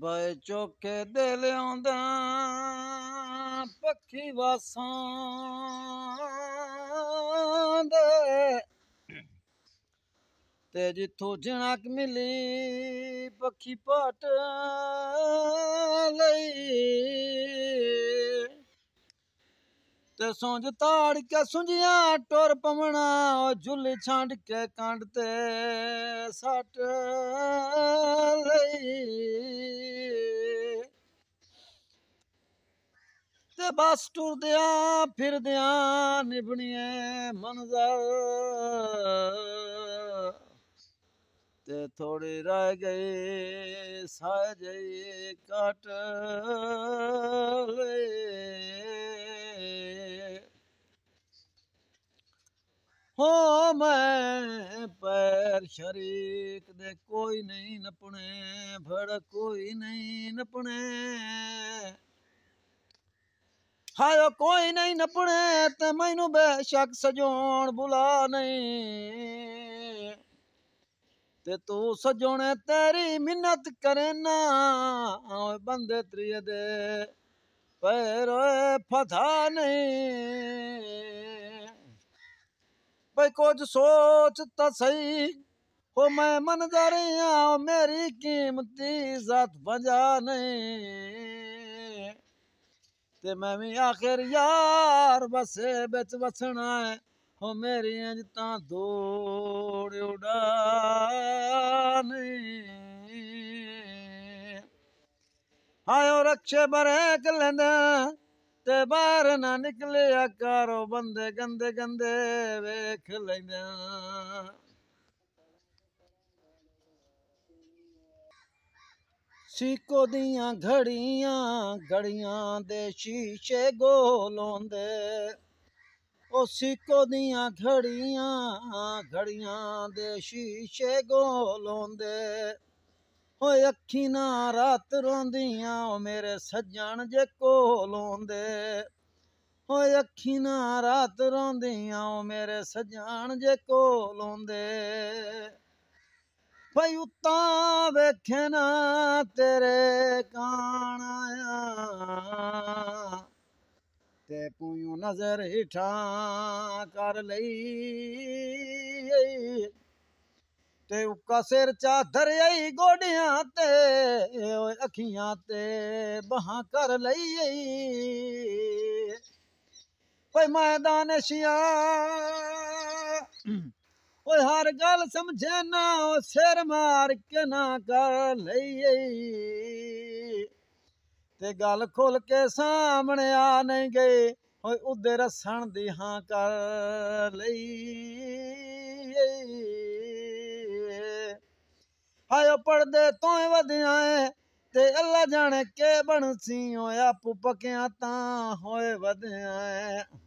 ਬੈ ਚੋਕੇ ਦੇ ਲਿਆਉਂਦਾ ਪੱਖੀ ਵਾਸਾਂ ਦੇ ਤੇ ਜਿੱਥੋਂ ਜਣਕ ਮਿਲੀ ਪੱਖੀ ਪਾਟ ਲਈ ਤੇ ਸੁੰਝ ਤਾੜ ਕੇ ਸੁੰਝਿਆ ਟੁਰ ਪਵਣਾ ਉਹ ਜੁਲ ਛਾਂਡ ਕੇ ਕੰਡ ਤੇ ਸੱਟ ਲਈ ਬਸ ਟੁਰਦਿਆਂ ਫਿਰਦਿਆਂ ਨਿਭਣੀਏ ਮੰਜ਼ਰ ਤੇ ਥੋੜੇ ਰਹਿ ਗਏ ਸਾਜੇ ਕਟ ਲੈ ਹੋ ਮੈਂ ਪੈਰ ਸ਼ਰੀਕ ਦੇ ਕੋਈ ਨਹੀਂ ਨਪਣੇ ਫੜ ਕੋਈ ਨਹੀਂ ਨਪਣੇ ਹਾਇਓ ਕੋਈ ਨਹੀਂ ਨਪਣੇ ਤੇ ਮੈਨੂੰ ਬੇਸ਼ੱਕ ਸਜੋਣ ਬੁਲਾ ਨਹੀਂ ਤੇ ਤੂੰ ਸਜੋਣੇ ਤੇਰੀ ਮਿੰਨਤ ਕਰੇ ਨਾ ਓਏ ਬੰਦੇ ਤਰੀਏ ਦੇ ਪਰ ਓਏ ਫਥਾ ਨਹੀਂ ਬਈ ਕੁਝ ਸੋਚ ਤਾਂ ਸਹੀ ਹੋ ਮੈਂ ਮੰਨਦਾ ਰਿਆਂ ਮੇਰੀ ਕੀਮਤੀ ਜ਼ਾਤ ਬਜਾ ਨਹੀਂ ਤੇ ਮੈਂ ਵੀ ਆਖਿਰ ਯਾਰ ਬਸੇ ਵਿੱਚ ਵਸਣਾ ਹੈ ਹੋ ਮੇਰੀ ਇੰਜ ਤਾਂ ਦੌੜ ਉਡਾਨੀ ਆਇਓ ਰੱਖੇ ਬਰੇਕ ਲੈਂਦਾ ਤੇ ਬਾਹਰ ਨਾ ਨਿਕਲਿਆ ਆਕਾਰੋ ਬੰਦੇ ਗੰਦੇ ਗੰਦੇ ਵੇਖ ਲੈਂਦਾ ਸੀਕੋ ਦੀਆਂ ਘੜੀਆਂ ਘੜੀਆਂ ਦੇ ਸ਼ੀਸ਼ੇ ਗੋਲੋਂਦੇ ਉਹ ਸੀਕੋ ਦੀਆਂ ਘੜੀਆਂ ਘੜੀਆਂ ਦੇ ਸ਼ੀਸ਼ੇ ਗੋਲੋਂਦੇ ਓਏ ਅੱਖੀ ਨਾ ਰਾਤ ਰੋਂਦੀਆਂ ਓ ਮੇਰੇ ਸੱਜਣ ਜੇ ਕੋਲੋਂਦੇ ਓਏ ਅੱਖੀ ਨਾ ਰਾਤ ਰੋਂਦੀਆਂ ਓ ਮੇਰੇ ਸੱਜਣ ਜੇ ਕੋਲੋਂਦੇ ਭਈ ਉਤਾ ਵੇਖਣਾ ਤੇਰੇ ਕਾਣਾ ਤੇ ਪੂਇਓ ਨਜ਼ਰ ਹਿਠਾ ਕਰ ਲਈ ਤੇ ਉੱਕਾ ਸਿਰ ਚਾਦਰ ਆਈ ਗੋਡਿਆਂ ਤੇ ਓਏ ਅੱਖੀਆਂ ਤੇ ਬਾਹਾਂ ਕਰ ਲਈ ਓਏ ਮੈਦਾਨ ਸ਼ਿਆ ਓਏ ਹਰ ਗੱਲ ਸਮਝੇ ਨਾ ਓ ਸਿਰ ਮਾਰ ਕੇ ਨਾ ਕਰ ਲਈਏ ਤੇ ਗੱਲ ਖੁੱਲ ਕੇ ਸਾਹਮਣੇ ਆ ਨਹੀਂ ਗਏ ਓਏ ਉਦੇ ਰਸਣ ਦੀ ਹਾਂ ਕਰ ਲਈਏ ਹਾਇਓ ਪਰਦੇ ਤੋਂ ਵਧਿਆ ਏ ਤੇ ਅੱਲਾ ਜਾਣੇ ਕੇ ਬਣਸੀ ਹੋਇਆ ਪਕਿਆ ਤਾਂ ਹੋਏ ਵਧਿਆ ਏ